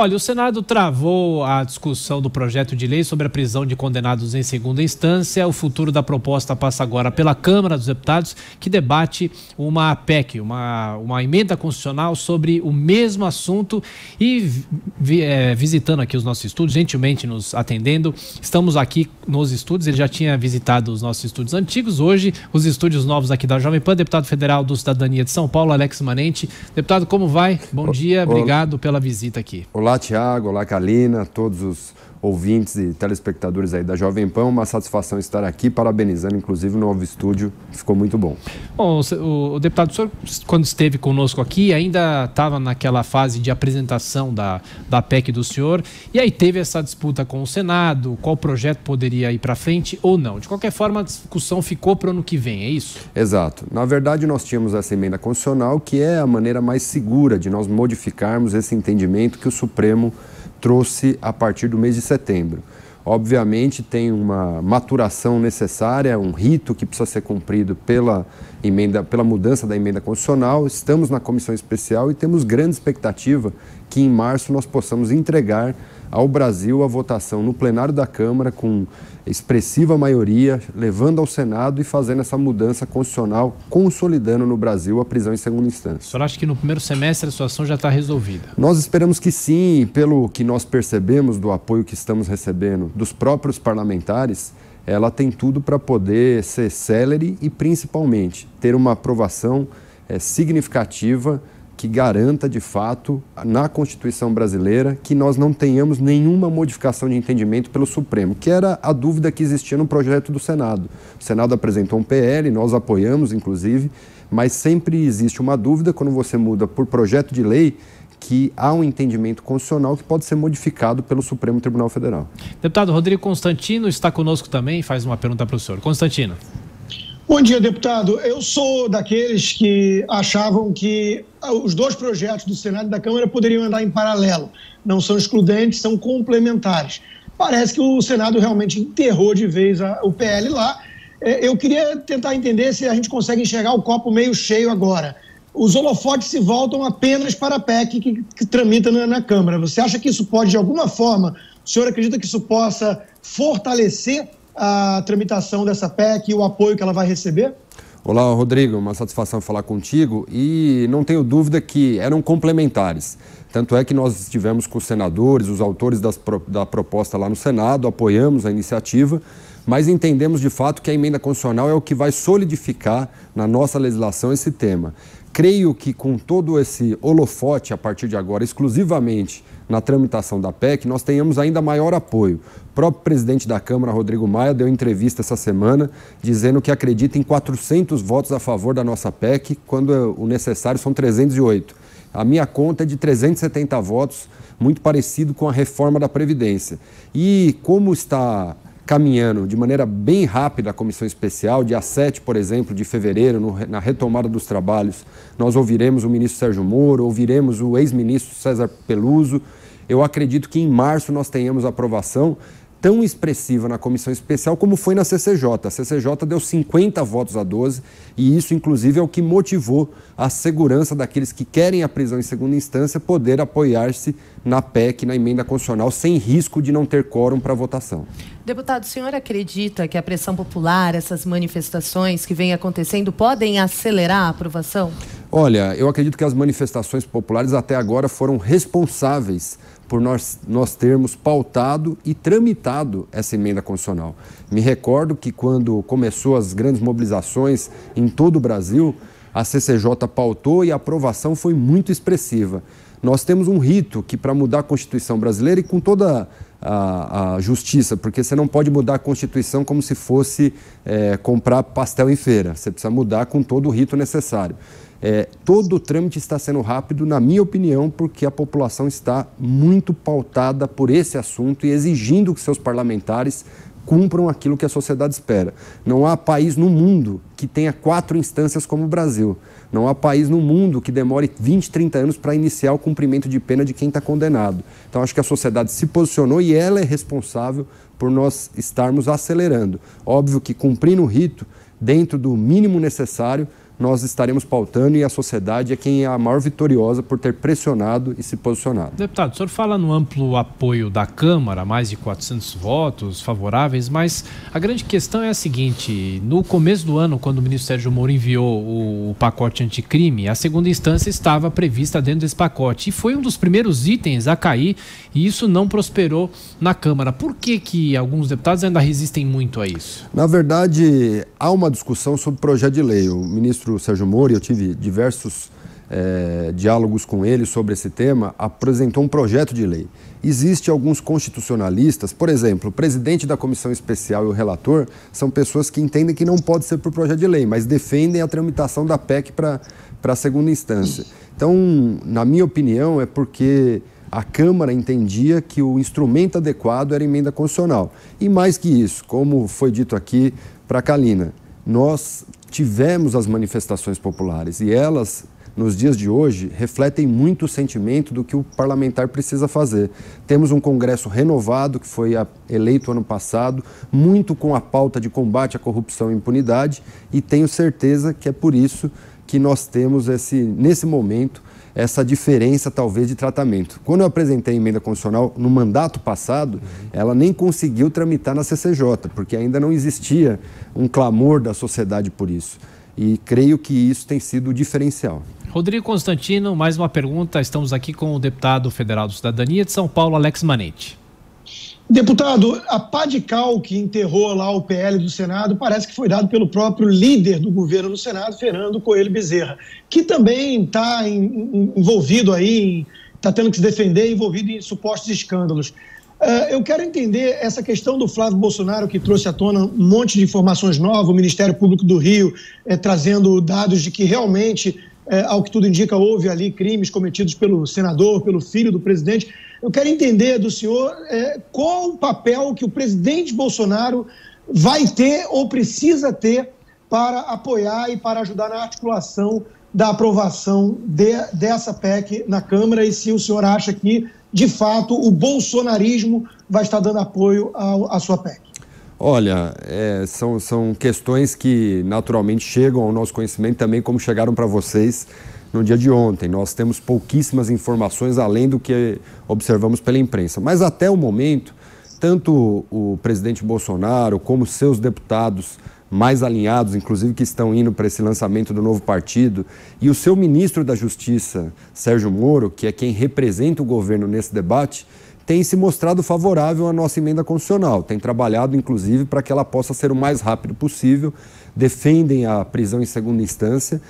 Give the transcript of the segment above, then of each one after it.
Olha, o Senado travou a discussão do projeto de lei sobre a prisão de condenados em segunda instância. O futuro da proposta passa agora pela Câmara dos Deputados, que debate uma PEC, uma, uma emenda constitucional sobre o mesmo assunto. E vi, é, visitando aqui os nossos estudos, gentilmente nos atendendo, estamos aqui nos estudos. Ele já tinha visitado os nossos estudos antigos. Hoje, os estúdios novos aqui da Jovem Pan, deputado federal do Cidadania de São Paulo, Alex Manente. Deputado, como vai? Bom dia, obrigado pela visita aqui. Olá. Olá, Tiago. Olá, Kalina. Todos os ouvintes e telespectadores aí da Jovem Pan. Uma satisfação estar aqui, parabenizando inclusive o novo estúdio, ficou muito bom. Bom, o, o deputado, o senhor, quando esteve conosco aqui, ainda estava naquela fase de apresentação da, da PEC do senhor, e aí teve essa disputa com o Senado, qual projeto poderia ir para frente ou não. De qualquer forma, a discussão ficou para o ano que vem, é isso? Exato. Na verdade, nós tínhamos essa emenda constitucional, que é a maneira mais segura de nós modificarmos esse entendimento que o Supremo trouxe a partir do mês de setembro. Obviamente, tem uma maturação necessária, um rito que precisa ser cumprido pela, emenda, pela mudança da emenda constitucional. Estamos na comissão especial e temos grande expectativa que em março nós possamos entregar ao Brasil a votação no plenário da Câmara com expressiva maioria, levando ao Senado e fazendo essa mudança constitucional, consolidando no Brasil a prisão em segunda instância. O senhor acha que no primeiro semestre a situação já está resolvida? Nós esperamos que sim, pelo que nós percebemos do apoio que estamos recebendo dos próprios parlamentares, ela tem tudo para poder ser célere e, principalmente, ter uma aprovação é, significativa que garanta de fato na Constituição brasileira que nós não tenhamos nenhuma modificação de entendimento pelo Supremo, que era a dúvida que existia no projeto do Senado. O Senado apresentou um PL, nós apoiamos inclusive, mas sempre existe uma dúvida quando você muda por projeto de lei que há um entendimento constitucional que pode ser modificado pelo Supremo Tribunal Federal. Deputado Rodrigo Constantino está conosco também, faz uma pergunta para o senhor. Constantino. Bom dia, deputado. Eu sou daqueles que achavam que ah, os dois projetos do Senado e da Câmara poderiam andar em paralelo. Não são excludentes, são complementares. Parece que o Senado realmente enterrou de vez a, o PL lá. É, eu queria tentar entender se a gente consegue enxergar o copo meio cheio agora. Os holofotes se voltam apenas para a PEC que, que tramita na, na Câmara. Você acha que isso pode, de alguma forma, o senhor acredita que isso possa fortalecer a tramitação dessa PEC e o apoio que ela vai receber? Olá, Rodrigo, uma satisfação falar contigo e não tenho dúvida que eram complementares. Tanto é que nós estivemos com os senadores, os autores das, da proposta lá no Senado, apoiamos a iniciativa, mas entendemos de fato que a emenda constitucional é o que vai solidificar na nossa legislação esse tema. Creio que com todo esse holofote a partir de agora, exclusivamente na tramitação da PEC, nós tenhamos ainda maior apoio, próprio presidente da Câmara, Rodrigo Maia, deu entrevista essa semana dizendo que acredita em 400 votos a favor da nossa PEC, quando o necessário são 308. A minha conta é de 370 votos, muito parecido com a reforma da Previdência. E como está caminhando de maneira bem rápida a comissão especial, dia 7, por exemplo, de fevereiro, no, na retomada dos trabalhos, nós ouviremos o ministro Sérgio Moro, ouviremos o ex-ministro César Peluso. Eu acredito que em março nós tenhamos aprovação tão expressiva na comissão especial como foi na CCJ. A CCJ deu 50 votos a 12 e isso, inclusive, é o que motivou a segurança daqueles que querem a prisão em segunda instância poder apoiar-se na PEC, na emenda constitucional, sem risco de não ter quórum para votação. Deputado, o senhor acredita que a pressão popular, essas manifestações que vêm acontecendo, podem acelerar a aprovação? Olha, eu acredito que as manifestações populares até agora foram responsáveis por nós, nós termos pautado e tramitado essa emenda constitucional. Me recordo que quando começou as grandes mobilizações em todo o Brasil, a CCJ pautou e a aprovação foi muito expressiva. Nós temos um rito que, para mudar a Constituição brasileira e com toda a, a, justiça, porque você não pode mudar a Constituição como se fosse é, comprar pastel em feira. Você precisa mudar com todo o rito necessário. É, todo o trâmite está sendo rápido, na minha opinião, porque a população está muito pautada por esse assunto e exigindo que seus parlamentares cumpram aquilo que a sociedade espera. Não há país no mundo que tenha quatro instâncias como o Brasil. Não há país no mundo que demore 20, 30 anos para iniciar o cumprimento de pena de quem está condenado. Então, acho que a sociedade se posicionou e ela é responsável por nós estarmos acelerando. Óbvio que cumprindo o rito, dentro do mínimo necessário, nós estaremos pautando e a sociedade é quem é a maior vitoriosa por ter pressionado e se posicionado. Deputado, o senhor fala no amplo apoio da Câmara, mais de 400 votos favoráveis, mas a grande questão é a seguinte: no começo do ano, quando o ministro Sérgio Moro enviou o pacote anticrime, a segunda instância estava prevista dentro desse pacote e foi um dos primeiros itens a cair e isso não prosperou na Câmara. Por que, que alguns deputados ainda resistem muito a isso? Na verdade, há uma discussão sobre o projeto de lei. O ministro ministro Sérgio Moro, eu tive diversos é, diálogos com ele sobre esse tema, apresentou um projeto de lei. Existem alguns constitucionalistas, por exemplo, o presidente da comissão especial e o relator são pessoas que entendem que não pode ser por projeto de lei, mas defendem a tramitação da PEC para a segunda instância. Então, na minha opinião, é porque a Câmara entendia que o instrumento adequado era emenda constitucional. E mais que isso, como foi dito aqui para a Kalina, nós tivemos as manifestações populares e elas, nos dias de hoje, refletem muito o sentimento do que o parlamentar precisa fazer. Temos um Congresso renovado, que foi eleito ano passado, muito com a pauta de combate à corrupção e impunidade, e tenho certeza que é por isso que nós temos esse, nesse momento essa diferença, talvez, de tratamento. Quando eu apresentei a emenda constitucional no mandato passado, ela nem conseguiu tramitar na CCJ, porque ainda não existia um clamor da sociedade por isso. E creio que isso tem sido o diferencial. Rodrigo Constantino, mais uma pergunta. Estamos aqui com o deputado federal do Cidadania de São Paulo, Alex Manente. Deputado, a pá de cal que enterrou lá o PL do Senado parece que foi dado pelo próprio líder do governo no Senado, Fernando Coelho Bezerra, que também está envolvido aí, está tendo que se defender, envolvido em supostos escândalos. É, eu quero entender essa questão do Flávio Bolsonaro, que trouxe à tona um monte de informações novas, o Ministério Público do Rio é, trazendo dados de que realmente, é, ao que tudo indica, houve ali crimes cometidos pelo senador, pelo filho do presidente. Eu quero entender do senhor é, qual o papel que o presidente Bolsonaro vai ter ou precisa ter para apoiar e para ajudar na articulação da aprovação de, dessa PEC na Câmara e se o senhor acha que, de fato, o bolsonarismo vai estar dando apoio à sua PEC. Olha, é, são, são questões que naturalmente chegam ao nosso conhecimento também, como chegaram para vocês no dia de ontem. Nós temos pouquíssimas informações além do que observamos pela imprensa. Mas até o momento, tanto o presidente Bolsonaro como seus deputados mais alinhados, inclusive que estão indo para esse lançamento do novo partido, e o seu ministro da Justiça, Sérgio Moro, que é quem representa o governo nesse debate, tem se mostrado favorável à nossa emenda constitucional, tem trabalhado inclusive para que ela possa ser o mais rápido possível, defendem a prisão em segunda instância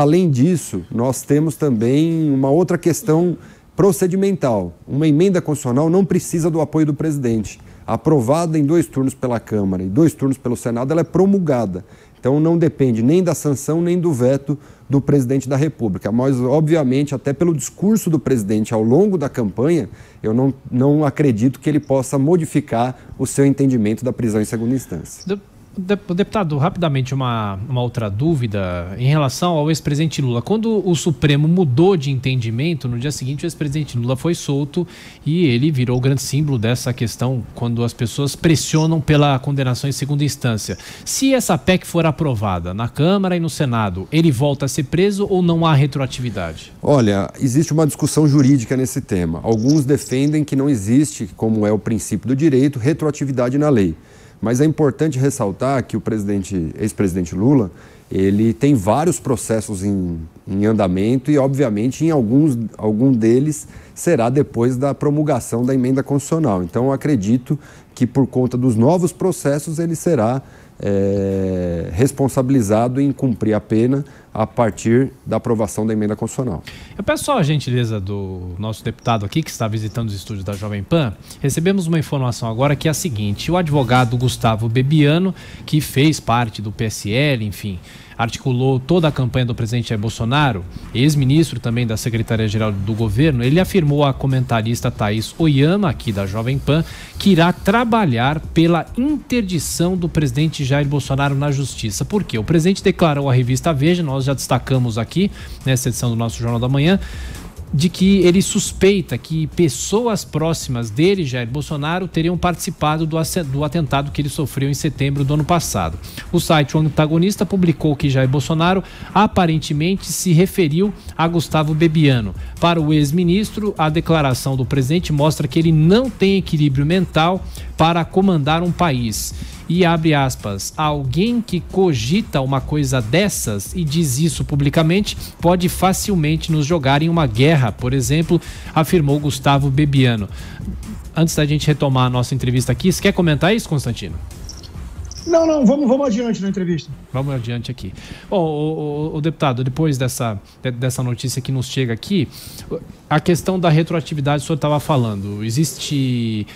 Além disso, nós temos também uma outra questão procedimental. Uma emenda constitucional não precisa do apoio do presidente. Aprovada em dois turnos pela Câmara e dois turnos pelo Senado, ela é promulgada. Então não depende nem da sanção nem do veto do presidente da República. Mas, obviamente, até pelo discurso do presidente ao longo da campanha, eu não, não acredito que ele possa modificar o seu entendimento da prisão em segunda instância. Do... Deputado, rapidamente uma, uma outra dúvida em relação ao ex-presidente Lula. Quando o Supremo mudou de entendimento, no dia seguinte o ex-presidente Lula foi solto e ele virou o grande símbolo dessa questão quando as pessoas pressionam pela condenação em segunda instância. Se essa PEC for aprovada na Câmara e no Senado, ele volta a ser preso ou não há retroatividade? Olha, existe uma discussão jurídica nesse tema. Alguns defendem que não existe, como é o princípio do direito, retroatividade na lei. Mas é importante ressaltar que o presidente, ex-presidente Lula, ele tem vários processos em, em, andamento e, obviamente, em alguns algum deles será depois da promulgação da emenda constitucional. Então, acredito que, por conta dos novos processos, ele será é, responsabilizado em cumprir a pena a partir da aprovação da emenda constitucional. Eu peço só a gentileza do nosso deputado aqui, que está visitando os estúdios da Jovem Pan. Recebemos uma informação agora que é a seguinte: o advogado Gustavo Bebiano, que fez parte do PSL, enfim, articulou toda a campanha do presidente Jair Bolsonaro, ex-ministro também da Secretaria-Geral do Governo, ele afirmou à comentarista Thaís Oyama, aqui da Jovem Pan, que irá trabalhar pela interdição do presidente Jair Bolsonaro na justiça. Por quê? O presidente declarou à revista Veja, nós já destacamos aqui nessa edição do nosso Jornal da Manhã, de que ele suspeita que pessoas próximas dele, Jair Bolsonaro, teriam participado do atentado que ele sofreu em setembro do ano passado. O site O Antagonista publicou que Jair Bolsonaro aparentemente se referiu a Gustavo Bebiano. Para o ex-ministro, a declaração do presidente mostra que ele não tem equilíbrio mental para comandar um país e abre aspas, alguém que cogita uma coisa dessas e diz isso publicamente pode facilmente nos jogar em uma guerra, por exemplo, afirmou Gustavo Bebiano. Antes da gente retomar a nossa entrevista aqui, você quer comentar isso, Constantino? Não, não, vamos, vamos adiante na entrevista. Vamos adiante aqui. Bom, o, o, o, deputado, depois dessa, dessa notícia que nos chega aqui, a questão da retroatividade o senhor estava falando. Existe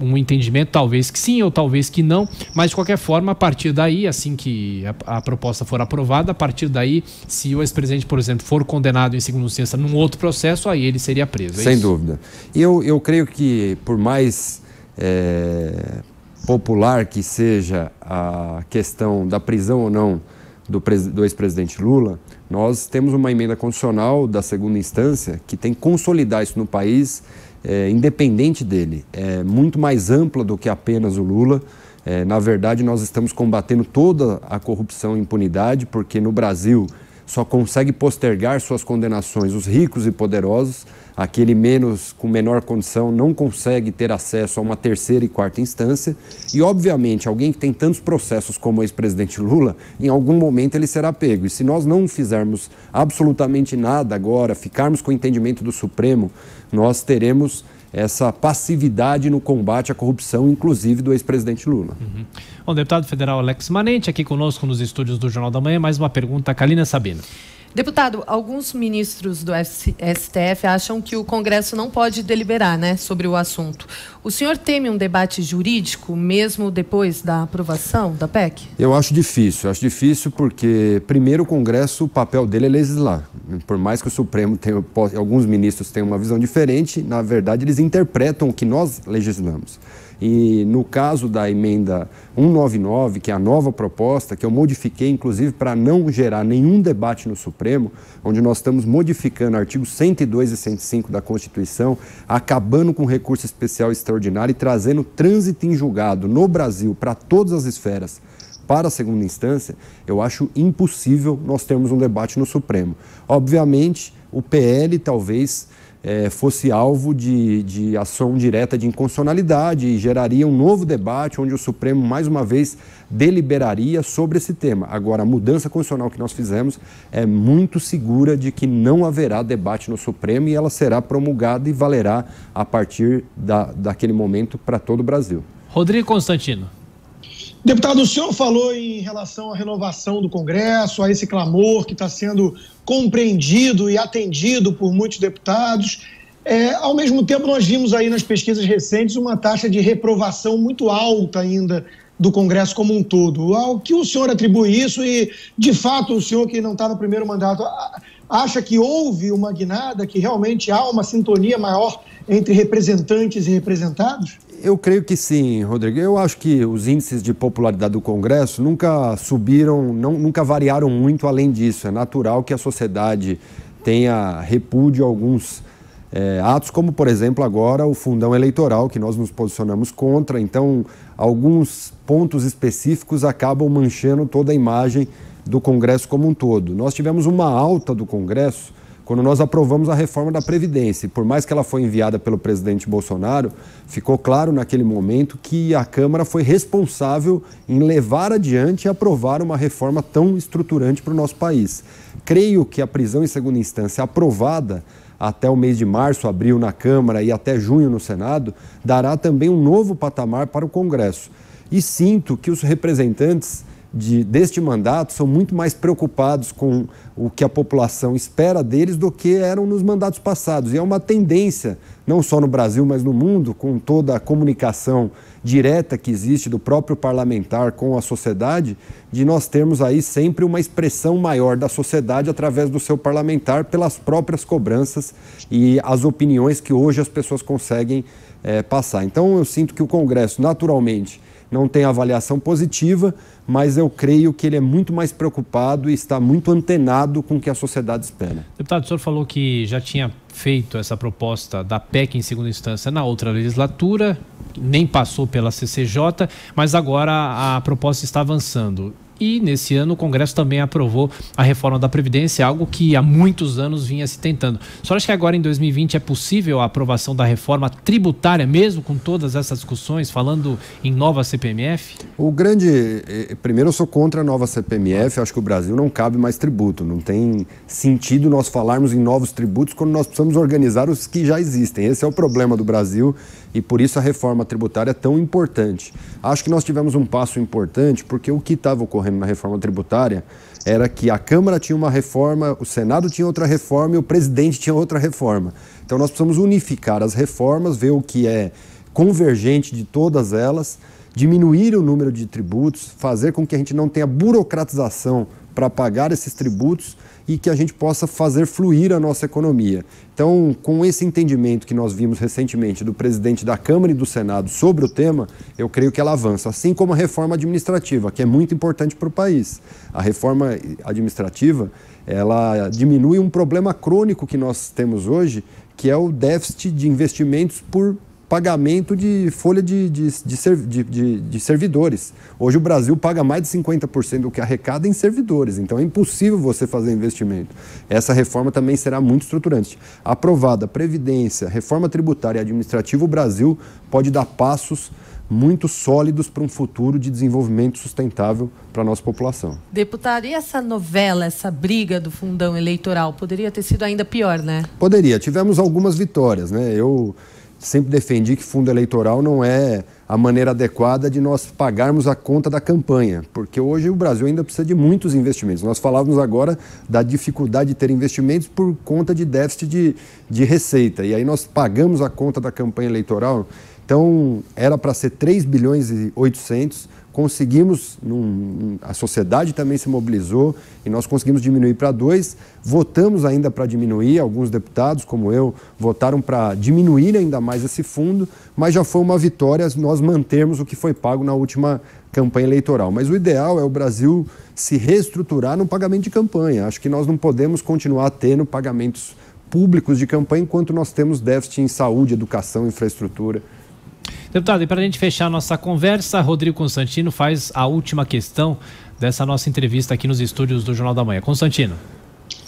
um entendimento, talvez que sim ou talvez que não, mas de qualquer forma, a partir daí, assim que a, a proposta for aprovada, a partir daí, se o ex-presidente, por exemplo, for condenado em segunda instância num outro processo, aí ele seria preso. É Sem isso? dúvida. E eu, eu creio que, por mais é, popular que seja a questão da prisão ou não do, do ex-presidente Lula, nós temos uma emenda constitucional da segunda instância que tem que consolidar isso no país é, independente dele, é muito mais ampla do que apenas o Lula. É, na verdade, nós estamos combatendo toda a corrupção e impunidade, porque no Brasil só consegue postergar suas condenações os ricos e poderosos, aquele menos com menor condição não consegue ter acesso a uma terceira e quarta instância, e obviamente alguém que tem tantos processos como o ex-presidente Lula, em algum momento ele será pego. E se nós não fizermos absolutamente nada agora, ficarmos com o entendimento do Supremo, nós teremos essa passividade no combate à corrupção, inclusive do ex-presidente Lula. Uhum. Bom, deputado federal Alex Manente, aqui conosco nos estúdios do Jornal da Manhã, mais uma pergunta, Kalina Sabino. Deputado, alguns ministros do STF acham que o Congresso não pode deliberar né, sobre o assunto. O senhor teme um debate jurídico, mesmo depois da aprovação da PEC? Eu acho difícil. Eu acho difícil porque, primeiro, o Congresso, o papel dele é legislar. Por mais que o Supremo tenha, alguns ministros tenham uma visão diferente, na verdade, eles interpretam o que nós legislamos. E no caso da emenda 199, que é a nova proposta, que eu modifiquei inclusive para não gerar nenhum debate no Supremo, onde nós estamos modificando artigos 102 e 105 da Constituição, acabando com recurso especial extraordinário e trazendo trânsito em julgado no Brasil para todas as esferas para a segunda instância, eu acho impossível nós termos um debate no Supremo. Obviamente, o PL talvez é, fosse alvo de, de ação direta de inconstitucionalidade e geraria um novo debate onde o Supremo, mais uma vez, deliberaria sobre esse tema. Agora, a mudança constitucional que nós fizemos é muito segura de que não haverá debate no Supremo e ela será promulgada e valerá a partir da, daquele momento para todo o Brasil. Rodrigo Constantino. Deputado, o senhor falou em relação à renovação do Congresso, a esse clamor que está sendo compreendido e atendido por muitos deputados. É, ao mesmo tempo, nós vimos aí nas pesquisas recentes uma taxa de reprovação muito alta ainda do Congresso como um todo. Ao que o senhor atribui isso e, de fato, o senhor que não está no primeiro mandato, acha que houve uma guinada, que realmente há uma sintonia maior entre representantes e representados? Eu creio que sim, Rodrigo. Eu acho que os índices de popularidade do Congresso nunca subiram, não, nunca variaram muito além disso. É natural que a sociedade tenha repúdio a alguns é, atos, como, por exemplo, agora o fundão eleitoral, que nós nos posicionamos contra. Então, alguns pontos específicos acabam manchando toda a imagem do Congresso como um todo. Nós tivemos uma alta do Congresso quando nós aprovamos a reforma da Previdência, por mais que ela foi enviada pelo presidente Bolsonaro, ficou claro naquele momento que a Câmara foi responsável em levar adiante e aprovar uma reforma tão estruturante para o nosso país. Creio que a prisão em segunda instância aprovada até o mês de março, abril na Câmara e até junho no Senado, dará também um novo patamar para o Congresso. E sinto que os representantes de, deste mandato são muito mais preocupados com o que a população espera deles do que eram nos mandatos passados. E é uma tendência, não só no Brasil, mas no mundo, com toda a comunicação direta que existe do próprio parlamentar com a sociedade, de nós termos aí sempre uma expressão maior da sociedade através do seu parlamentar pelas próprias cobranças e as opiniões que hoje as pessoas conseguem é, passar. Então, eu sinto que o Congresso, naturalmente, não tem avaliação positiva, mas eu creio que ele é muito mais preocupado e está muito antenado com o que a sociedade espera. Deputado, o senhor falou que já tinha feito essa proposta da PEC em segunda instância na outra legislatura, nem passou pela CCJ, mas agora a proposta está avançando. E nesse ano o Congresso também aprovou a reforma da Previdência, algo que há muitos anos vinha se tentando. Só acho que agora em 2020 é possível a aprovação da reforma tributária, mesmo com todas essas discussões, falando em nova CPMF? O grande. Eh, eh, primeiro, eu sou contra a nova CPMF, acho que o Brasil não cabe mais tributo. Não tem sentido nós falarmos em novos tributos quando nós precisamos organizar os que já existem. Esse é o problema do Brasil e por isso a reforma tributária é tão importante. Acho que nós tivemos um passo importante, porque o que estava ocorrendo na reforma tributária era que a Câmara tinha uma reforma, o Senado tinha outra reforma e o presidente tinha outra reforma. Então nós precisamos unificar as reformas, ver o que é convergente de todas elas, diminuir o número de tributos, fazer com que a gente não tenha burocratização para pagar esses tributos e que a gente possa fazer fluir a nossa economia. Então, com esse entendimento que nós vimos recentemente do presidente da Câmara e do Senado sobre o tema, eu creio que ela avança, assim como a reforma administrativa, que é muito importante para o país. A reforma administrativa, ela diminui um problema crônico que nós temos hoje, que é o déficit de investimentos por pagamento de folha de, de, de, de, de servidores. Hoje o Brasil paga mais de 50% do que arrecada em servidores, então é impossível você fazer investimento. Essa reforma também será muito estruturante. Aprovada Previdência, reforma tributária e administrativa, o Brasil pode dar passos muito sólidos para um futuro de desenvolvimento sustentável para a nossa população. Deputado, e essa novela, essa briga do fundão eleitoral poderia ter sido ainda pior, né? Poderia. Tivemos algumas vitórias, né? Eu sempre defendi que fundo eleitoral não é a maneira adequada de nós pagarmos a conta da campanha, porque hoje o Brasil ainda precisa de muitos investimentos. Nós falávamos agora da dificuldade de ter investimentos por conta de déficit de, de receita, e aí nós pagamos a conta da campanha eleitoral. Então, era para ser 3 bilhões e 800, conseguimos, num, a sociedade também se mobilizou e nós conseguimos diminuir para dois. Votamos ainda para diminuir, alguns deputados, como eu, votaram para diminuir ainda mais esse fundo, mas já foi uma vitória nós mantermos o que foi pago na última campanha eleitoral. Mas o ideal é o Brasil se reestruturar no pagamento de campanha. Acho que nós não podemos continuar tendo pagamentos públicos de campanha enquanto nós temos déficit em saúde, educação, infraestrutura. Deputado, e para a gente fechar a nossa conversa, Rodrigo Constantino faz a última questão dessa nossa entrevista aqui nos estúdios do Jornal da Manhã. Constantino.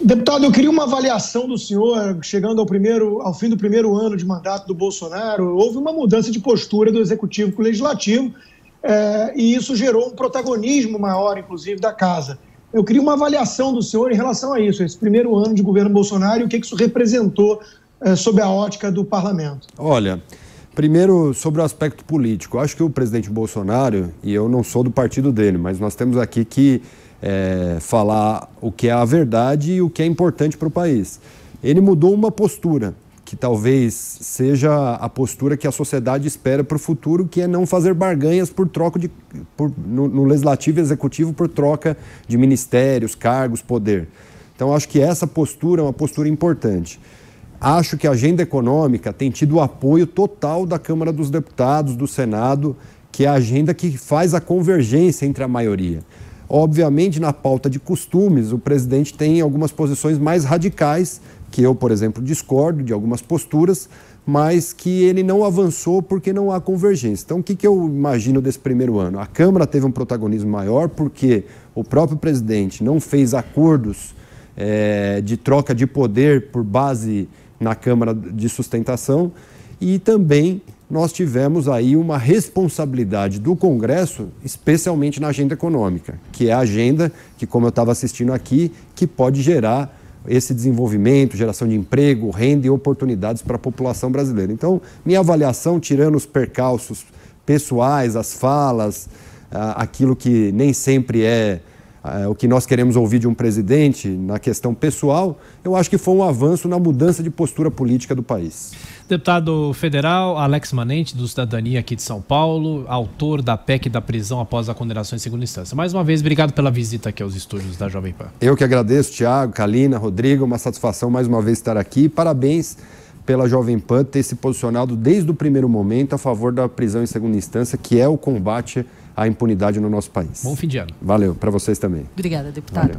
Deputado, eu queria uma avaliação do senhor, chegando ao, primeiro, ao fim do primeiro ano de mandato do Bolsonaro, houve uma mudança de postura do executivo com o legislativo, eh, e isso gerou um protagonismo maior, inclusive, da casa. Eu queria uma avaliação do senhor em relação a isso, esse primeiro ano de governo Bolsonaro e o que isso representou eh, sob a ótica do parlamento. Olha, Primeiro, sobre o aspecto político. Eu acho que o presidente Bolsonaro, e eu não sou do partido dele, mas nós temos aqui que é, falar o que é a verdade e o que é importante para o país. Ele mudou uma postura, que talvez seja a postura que a sociedade espera para o futuro, que é não fazer barganhas por troca de, por, no, no legislativo e executivo por troca de ministérios, cargos, poder. Então, acho que essa postura é uma postura importante. Acho que a agenda econômica tem tido o apoio total da Câmara dos Deputados, do Senado, que é a agenda que faz a convergência entre a maioria. Obviamente, na pauta de costumes, o presidente tem algumas posições mais radicais, que eu, por exemplo, discordo de algumas posturas, mas que ele não avançou porque não há convergência. Então, o que, eu imagino desse primeiro ano? A Câmara teve um protagonismo maior porque o próprio presidente não fez acordos é, de troca de poder por base na Câmara de Sustentação e também nós tivemos aí uma responsabilidade do Congresso, especialmente na agenda econômica, que é a agenda que, como eu estava assistindo aqui, que pode gerar esse desenvolvimento, geração de emprego, renda e oportunidades para a população brasileira. Então, minha avaliação, tirando os percalços pessoais, as falas, ah, aquilo que nem sempre é é, o que nós queremos ouvir de um presidente na questão pessoal, eu acho que foi um avanço na mudança de postura política do país. Deputado federal Alex Manente, do Cidadania aqui de São Paulo, autor da PEC da prisão após a condenação em segunda instância. Mais uma vez, obrigado pela visita aqui aos estúdios da Jovem Pan. Eu que agradeço, Tiago, Kalina, Rodrigo, uma satisfação mais uma vez estar aqui. Parabéns pela Jovem Pan ter se posicionado desde o primeiro momento a favor da prisão em segunda instância, que é o combate a impunidade no nosso país. Bom fim de ano. Valeu, para vocês também. Obrigada, deputado. Valeu.